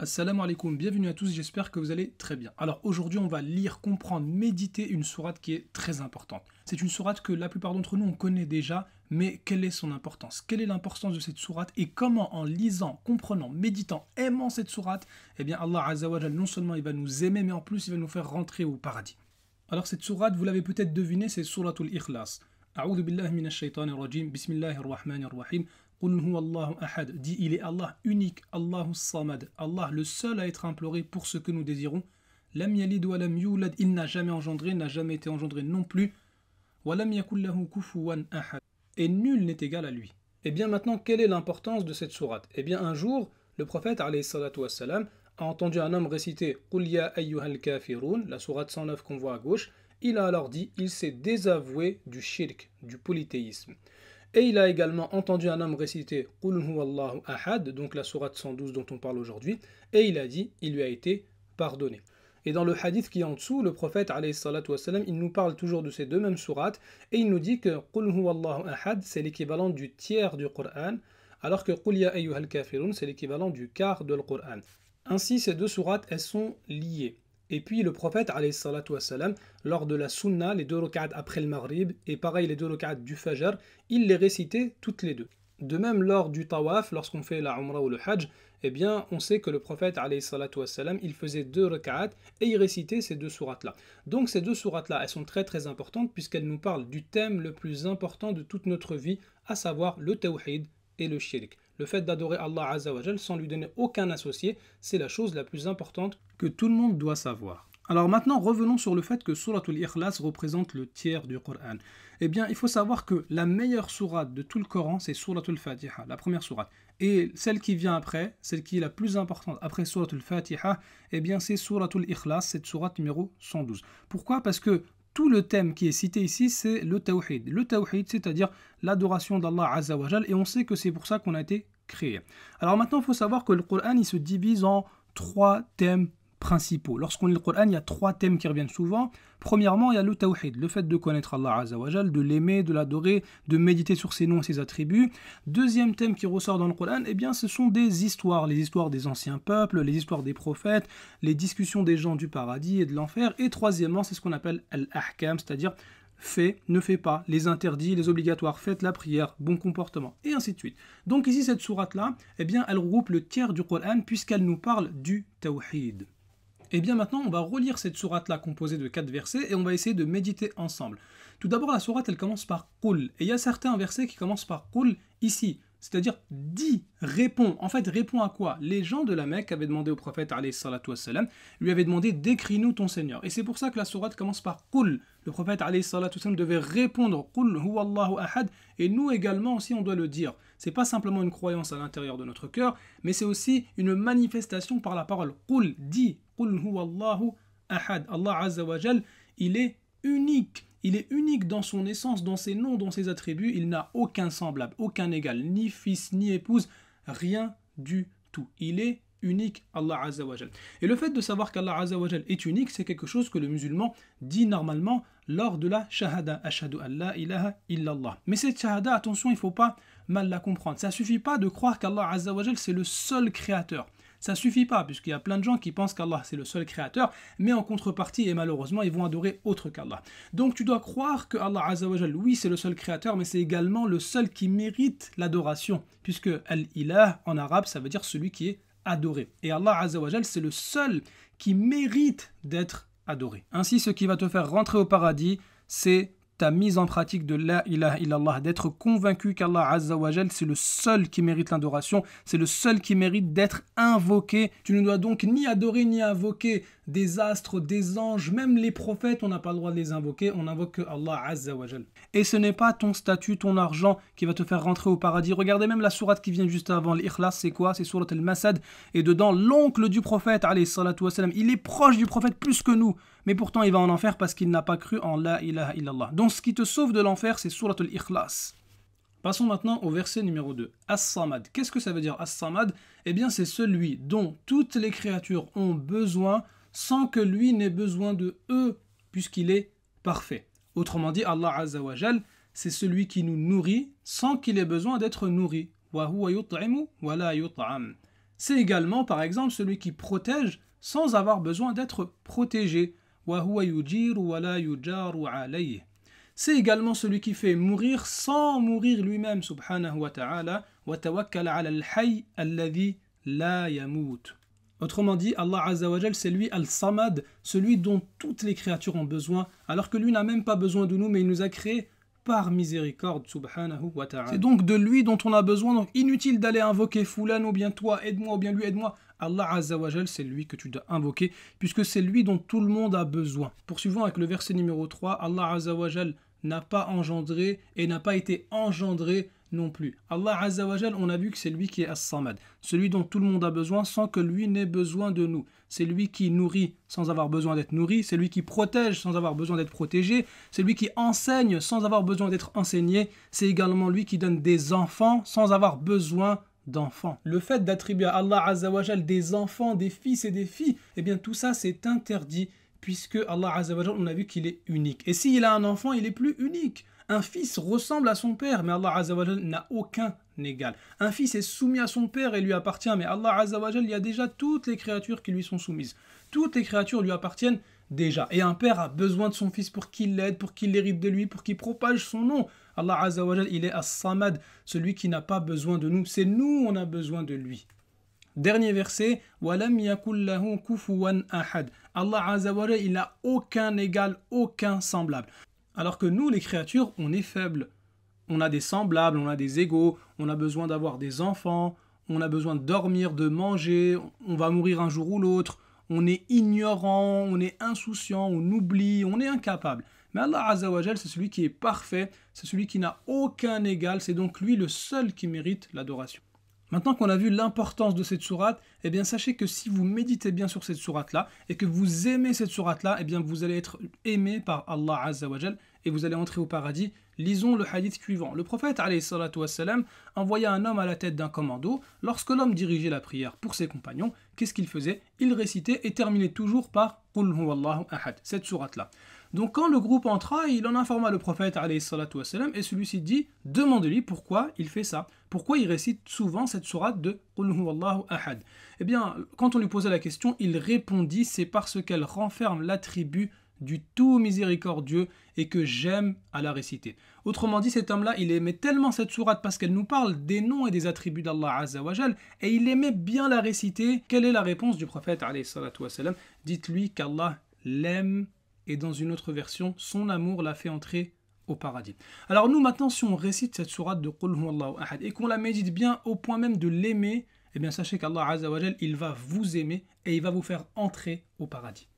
Assalamu alaikum, bienvenue à tous, j'espère que vous allez très bien. Alors aujourd'hui on va lire, comprendre, méditer une sourate qui est très importante. C'est une sourate que la plupart d'entre nous on connaît déjà, mais quelle est son importance Quelle est l'importance de cette sourate et comment en lisant, comprenant, méditant, aimant cette sourate, eh bien Allah Jal non seulement il va nous aimer, mais en plus il va nous faire rentrer au paradis. Alors cette sourate, vous l'avez peut-être deviné, c'est Suratul Ikhlas. A'udhu billahi minash rajim, bismillahir rahmanir rahim ahad, dit il est Allah unique, Allah Allah le seul à être imploré pour ce que nous désirons. Lam yalid wa il n'a jamais engendré, n'a jamais été engendré non plus. Wa kufuwan ahad. Et nul n'est égal à lui. Et eh bien maintenant, quelle est l'importance de cette sourate Eh bien un jour, le prophète wassalam, a entendu un homme réciter Qul ya la sourate 109 qu'on voit à gauche. Il a alors dit, il s'est désavoué du shirk, du polythéisme. Et il a également entendu un homme réciter Qul Allahu ahad, donc la sourate 112 dont on parle aujourd'hui, et il a dit, il lui a été pardonné. Et dans le hadith qui est en dessous, le prophète il nous parle toujours de ces deux mêmes sourates et il nous dit que Qul Allahu ahad, c'est l'équivalent du tiers du Coran, alors que Qul ya ayyuhal kafirun, c'est l'équivalent du quart de le Coran. Ainsi, ces deux sourates, elles sont liées. Et puis le prophète, wassalam, lors de la sunna, les deux rak'at après le maghrib, et pareil les deux rak'at du fajr, il les récitait toutes les deux. De même, lors du tawaf, lorsqu'on fait la umrah ou le hajj, eh bien, on sait que le prophète, wassalam, il faisait deux rak'at et il récitait ces deux sourates-là. Donc ces deux sourates-là, elles sont très très importantes puisqu'elles nous parlent du thème le plus important de toute notre vie, à savoir le tawhid et le shirk. Le fait d'adorer Allah Azzawajal sans lui donner aucun associé, c'est la chose la plus importante que tout le monde doit savoir. Alors maintenant, revenons sur le fait que Suratul Ikhlas représente le tiers du Coran. Eh bien, il faut savoir que la meilleure sourate de tout le Coran, c'est Suratul Fatiha, la première sourate. Et celle qui vient après, celle qui est la plus importante après Suratul Fatiha, eh bien c'est Suratul Ikhlas, cette sourate numéro 112. Pourquoi Parce que tout le thème qui est cité ici, c'est le tawhid. Le tawhid, c'est-à-dire l'adoration d'Allah Azzawajal, et on sait que c'est pour ça qu'on a été créé. Alors maintenant, il faut savoir que le Coran, il se divise en trois thèmes Lorsqu'on lit le Coran, il y a trois thèmes qui reviennent souvent. Premièrement, il y a le tawhid, le fait de connaître Allah Azawajal, de l'aimer, de l'adorer, de méditer sur ses noms et ses attributs. Deuxième thème qui ressort dans le Coran, eh bien, ce sont des histoires, les histoires des anciens peuples, les histoires des prophètes, les discussions des gens du paradis et de l'enfer. Et troisièmement, c'est ce qu'on appelle al-ahkam, c'est-à-dire fait, ne fait pas, les interdits, les obligatoires, faites la prière, bon comportement, et ainsi de suite. Donc ici, cette sourate-là, eh bien, elle regroupe le tiers du Coran puisqu'elle nous parle du tawhid. Et eh bien maintenant, on va relire cette sourate là composée de quatre versets et on va essayer de méditer ensemble. Tout d'abord, la sourate elle commence par Qul. Et il y a certains versets qui commencent par Qul ici c'est-à-dire dit, répond. En fait, réponds » à quoi Les gens de la Mecque avaient demandé au prophète, wassalam, lui avaient demandé décris-nous ton Seigneur. Et c'est pour ça que la sourate commence par Qul. Le prophète wassalam, devait répondre Qul huwallahu ahad. Et nous également aussi, on doit le dire. C'est pas simplement une croyance à l'intérieur de notre cœur, mais c'est aussi une manifestation par la parole. Qul, dit Qul huwallahu ahad. Allah Azza wa il est unique. Il est unique dans son essence, dans ses noms, dans ses attributs. Il n'a aucun semblable, aucun égal, ni fils, ni épouse, rien du tout. Il est unique, Allah Azzawajal. Et le fait de savoir qu'Allah Azzawajal est unique, c'est quelque chose que le musulman dit normalement lors de la Shahada, Ashadu Allah ilaha illallah. Mais cette Shahada, attention, il ne faut pas mal la comprendre. Ça ne suffit pas de croire qu'Allah Azzawajal c'est le seul créateur ça suffit pas, puisqu'il y a plein de gens qui pensent qu'Allah c'est le seul créateur, mais en contrepartie, et malheureusement, ils vont adorer autre qu'Allah. Donc tu dois croire que Allah oui, c'est le seul créateur, mais c'est également le seul qui mérite l'adoration, puisque Al-Ilah en arabe, ça veut dire celui qui est adoré. Et Allah c'est le seul qui mérite d'être adoré. Ainsi, ce qui va te faire rentrer au paradis, c'est ta mise en pratique de la ilaha illallah, d'être convaincu qu'Allah Azzawajal, c'est le seul qui mérite l'adoration, c'est le seul qui mérite d'être invoqué. Tu ne dois donc ni adorer ni invoquer des astres, des anges, même les prophètes, on n'a pas le droit de les invoquer, on invoque que Allah Azzawajal. Et ce n'est pas ton statut, ton argent qui va te faire rentrer au paradis. Regardez même la sourate qui vient juste avant, l'ikhlas, c'est quoi C'est sourate al-Masad, et dedans, l'oncle du prophète, il est proche du prophète plus que nous mais pourtant il va en enfer parce qu'il n'a pas cru en La ilaha illallah. Donc ce qui te sauve de l'enfer, c'est Surat al-Ikhlas. Passons maintenant au verset numéro 2. As-Samad. Qu'est-ce que ça veut dire As-Samad Eh bien, c'est celui dont toutes les créatures ont besoin sans que lui n'ait besoin de eux, puisqu'il est parfait. Autrement dit, Allah Azzawajal, c'est celui qui nous nourrit sans qu'il ait besoin d'être nourri. C'est également, par exemple, celui qui protège sans avoir besoin d'être protégé. C'est également celui qui fait mourir sans mourir lui-même, subhanahu wa ta'ala, al-hai Autrement dit, Allah Azzawajal, c'est lui Al-Samad, celui dont toutes les créatures ont besoin, alors que lui n'a même pas besoin de nous, mais il nous a créés par miséricorde, subhanahu wa ta'ala. C'est donc de lui dont on a besoin, donc inutile d'aller invoquer Fulan ou bien toi, aide-moi, ou bien lui, aide-moi. Allah Azzawajal, c'est lui que tu dois invoquer, puisque c'est lui dont tout le monde a besoin. Poursuivons avec le verset numéro 3, Allah Azzawajal n'a pas engendré et n'a pas été engendré non plus. Allah Azzawajal, on a vu que c'est lui qui est As-Samad, celui dont tout le monde a besoin sans que lui n'ait besoin de nous. C'est lui qui nourrit sans avoir besoin d'être nourri, c'est lui qui protège sans avoir besoin d'être protégé, c'est lui qui enseigne sans avoir besoin d'être enseigné, c'est également lui qui donne des enfants sans avoir besoin d'enfants. Le fait d'attribuer à Allah des enfants, des fils et des filles, eh bien tout ça c'est interdit puisque Allah on a vu qu'il est unique. Et s'il a un enfant, il est plus unique. Un fils ressemble à son père, mais Allah n'a aucun égal. Un fils est soumis à son père et lui appartient, mais Allah il y a déjà toutes les créatures qui lui sont soumises. Toutes les créatures lui appartiennent déjà. Et un père a besoin de son fils pour qu'il l'aide, pour qu'il l'hérite de lui, pour qu'il propage son nom. Allah Azzawajal, il est As-Samad, celui qui n'a pas besoin de nous. C'est nous, on a besoin de lui. Dernier verset, وَلَمْ يَكُلْ لَهُ كُفُوًا Allah Azzawajal, il n'a aucun égal, aucun semblable. Alors que nous, les créatures, on est faibles. On a des semblables, on a des égaux, on a besoin d'avoir des enfants, on a besoin de dormir, de manger, on va mourir un jour ou l'autre, on est ignorant, on est insouciant, on oublie, on est incapable. Mais Allah Azawajal, c'est celui qui est parfait, c'est celui qui n'a aucun égal, c'est donc lui le seul qui mérite l'adoration. Maintenant qu'on a vu l'importance de cette sourate, eh bien sachez que si vous méditez bien sur cette sourate là et que vous aimez cette sourate là, eh bien vous allez être aimé par Allah Azzawajal et vous allez entrer au paradis. Lisons le hadith suivant. Le prophète envoya un homme à la tête d'un commando. Lorsque l'homme dirigeait la prière pour ses compagnons, qu'est-ce qu'il faisait Il récitait et terminait toujours par cette sourate-là. Donc quand le groupe entra, il en informa le prophète et celui-ci dit Demande-lui pourquoi il fait ça, pourquoi il récite souvent cette sourate de ahad. Eh bien, quand on lui posait la question, il répondit C'est parce qu'elle renferme l'attribut du tout miséricordieux et que j'aime à la réciter. Autrement dit, cet homme-là, il aimait tellement cette sourate parce qu'elle nous parle des noms et des attributs d'Allah Azzawajal et il aimait bien la réciter. Quelle est la réponse du prophète Dites-lui qu'Allah l'aime et dans une autre version, son amour l'a fait entrer au paradis. Alors nous maintenant, si on récite cette sourate de Qul ahad et qu'on la médite bien au point même de l'aimer, eh bien sachez qu'Allah Azzawajal, il va vous aimer et il va vous faire entrer au paradis.